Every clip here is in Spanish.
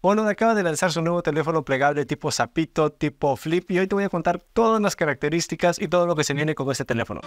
Bueno, acaba de lanzar su nuevo teléfono plegable tipo Zapito, tipo Flip, y hoy te voy a contar todas las características y todo lo que se viene con este teléfono.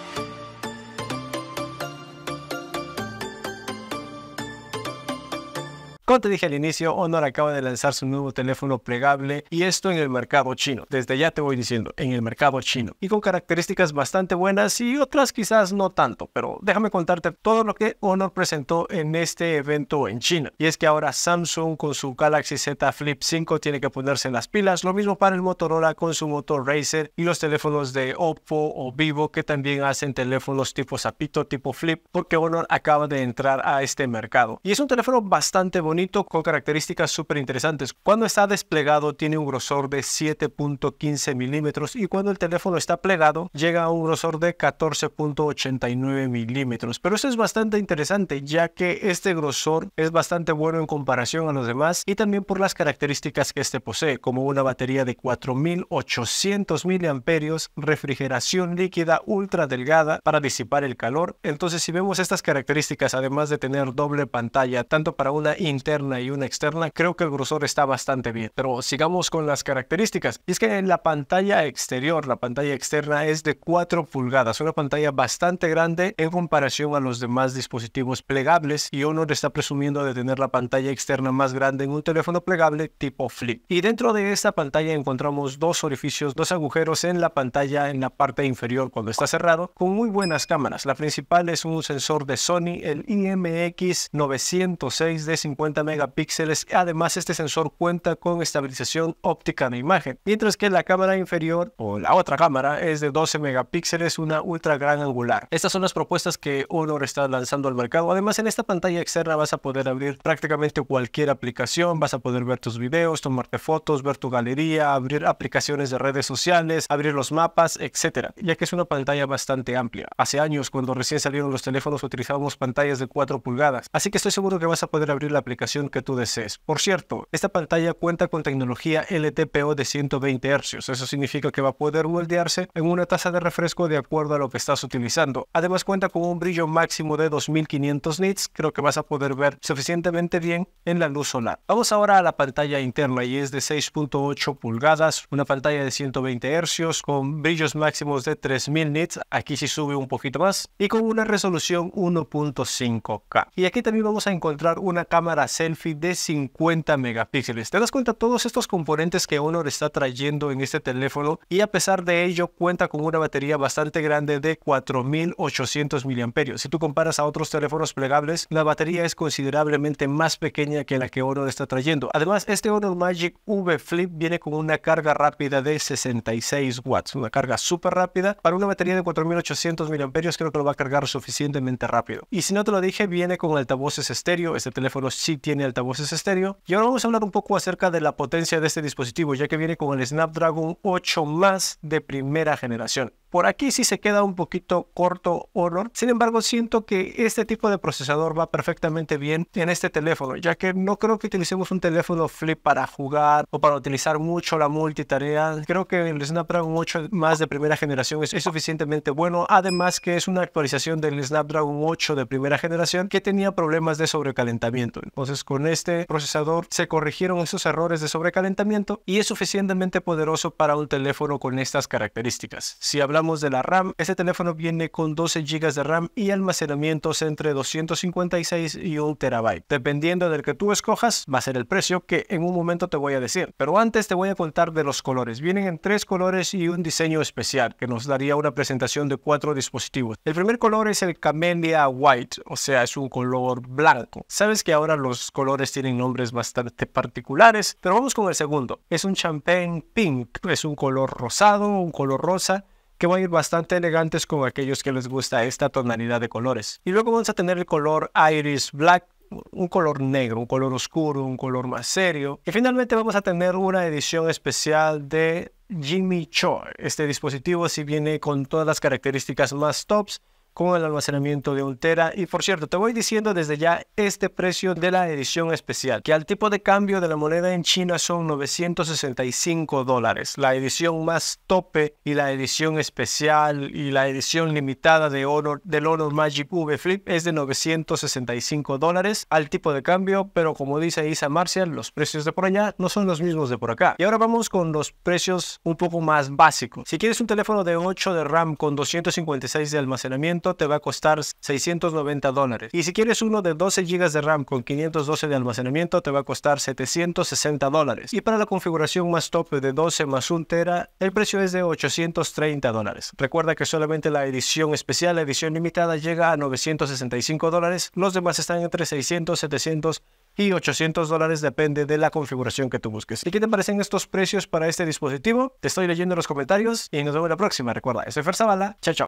Como te dije al inicio, Honor acaba de lanzar su nuevo teléfono plegable y esto en el mercado chino. Desde ya te voy diciendo, en el mercado chino. Y con características bastante buenas y otras quizás no tanto, pero déjame contarte todo lo que Honor presentó en este evento en China. Y es que ahora Samsung con su Galaxy Z Flip 5 tiene que ponerse en las pilas. Lo mismo para el Motorola con su Motor Racer y los teléfonos de Oppo o Vivo que también hacen teléfonos tipo Zapito, tipo Flip, porque Honor acaba de entrar a este mercado. Y es un teléfono bastante bonito con características súper interesantes. Cuando está desplegado tiene un grosor de 7.15 milímetros y cuando el teléfono está plegado llega a un grosor de 14.89 milímetros. Pero eso es bastante interesante ya que este grosor es bastante bueno en comparación a los demás y también por las características que este posee, como una batería de 4800 miliamperios refrigeración líquida ultra delgada para disipar el calor. Entonces si vemos estas características además de tener doble pantalla tanto para una interna y una externa, creo que el grosor está bastante bien. Pero sigamos con las características. Y es que en la pantalla exterior, la pantalla externa es de 4 pulgadas, una pantalla bastante grande en comparación a los demás dispositivos plegables y Honor está presumiendo de tener la pantalla externa más grande en un teléfono plegable tipo flip. Y dentro de esta pantalla encontramos dos orificios, dos agujeros en la pantalla en la parte inferior cuando está cerrado con muy buenas cámaras. La principal es un sensor de Sony, el IMX906 de 50 megapíxeles. Además, este sensor cuenta con estabilización óptica de imagen, mientras que la cámara inferior o la otra cámara es de 12 megapíxeles, una ultra gran angular. Estas son las propuestas que Honor está lanzando al mercado. Además, en esta pantalla externa vas a poder abrir prácticamente cualquier aplicación, vas a poder ver tus videos, tomarte fotos, ver tu galería, abrir aplicaciones de redes sociales, abrir los mapas, etcétera, ya que es una pantalla bastante amplia. Hace años, cuando recién salieron los teléfonos, utilizábamos pantallas de 4 pulgadas, así que estoy seguro que vas a poder abrir la aplicación que tú desees. Por cierto, esta pantalla cuenta con tecnología LTPO de 120 Hz. Eso significa que va a poder moldearse en una tasa de refresco de acuerdo a lo que estás utilizando. Además cuenta con un brillo máximo de 2500 nits. Creo que vas a poder ver suficientemente bien en la luz solar. Vamos ahora a la pantalla interna y es de 6.8 pulgadas, una pantalla de 120 Hz con brillos máximos de 3000 nits. Aquí sí sube un poquito más y con una resolución 1.5K. Y aquí también vamos a encontrar una cámara selfie de 50 megapíxeles. Te das cuenta todos estos componentes que Honor está trayendo en este teléfono y a pesar de ello cuenta con una batería bastante grande de 4800 mAh. Si tú comparas a otros teléfonos plegables, la batería es considerablemente más pequeña que la que Honor está trayendo. Además, este Honor Magic V Flip viene con una carga rápida de 66 watts, una carga súper rápida. Para una batería de 4800 mAh creo que lo va a cargar suficientemente rápido. Y si no te lo dije, viene con altavoces estéreo. Este teléfono sí tiene altavoces estéreo. Y ahora vamos a hablar un poco acerca de la potencia de este dispositivo, ya que viene con el Snapdragon 8 Más de primera generación. Por aquí sí se queda un poquito corto Honor. Sin embargo, siento que este tipo de procesador va perfectamente bien en este teléfono, ya que no creo que utilicemos un teléfono flip para jugar o para utilizar mucho la multitarea. Creo que el Snapdragon 8 más de primera generación es, suficientemente bueno. Además que es una actualización del Snapdragon 8 de primera generación que tenía problemas de sobrecalentamiento. Entonces con este procesador se corrigieron esos errores de sobrecalentamiento y es suficientemente poderoso para un teléfono con estas características. Si hablamos de la RAM, este teléfono viene con 12 GB de RAM y almacenamientos entre 256 y 1 TB. Dependiendo del que tú escojas, va a ser el precio que en un momento te voy a decir. Pero antes te voy a contar de los colores. Vienen en tres colores y un diseño especial que nos daría una presentación de cuatro dispositivos. El primer color es el Camellia White, o sea, es un color blanco. Sabes que ahora los colores tienen nombres bastante particulares, pero vamos con el segundo. Es un champagne pink, es un color rosado, un color rosa que van a ir bastante elegantes con aquellos que les gusta esta tonalidad de colores. Y luego vamos a tener el color Iris Black, un color negro, un color oscuro, un color más serio. Y finalmente vamos a tener una edición especial de Jimmy Cho. Este dispositivo si viene con todas las características más tops con el almacenamiento de Ultera Y por cierto, te voy diciendo desde ya este precio de la edición especial, que al tipo de cambio de la moneda en China son 965 dólares. La edición más tope y la edición especial y la edición limitada de Oro del Honor Magic V Flip es de 965 dólares al tipo de cambio, pero como dice Isa Marcial, los precios de por allá no son los mismos de por acá. Y ahora vamos con los precios un poco más básicos. Si quieres un teléfono de 8 de RAM con 256 de almacenamiento, te va a costar 690 dólares. Y si quieres uno de 12 GB de RAM con 512 de almacenamiento, te va a costar 760 dólares. Y para la configuración más top de 12 más 1 Tera, el precio es de 830 dólares. Recuerda que solamente la edición especial, la edición limitada, llega a 965 dólares. Los demás están entre 600, 700 y 800 dólares depende de la configuración que tú busques. ¿Y qué te parecen estos precios para este dispositivo? Te estoy leyendo en los comentarios y nos vemos la próxima. Recuerda, soy Ferzabala. Zavala. Chao, chao.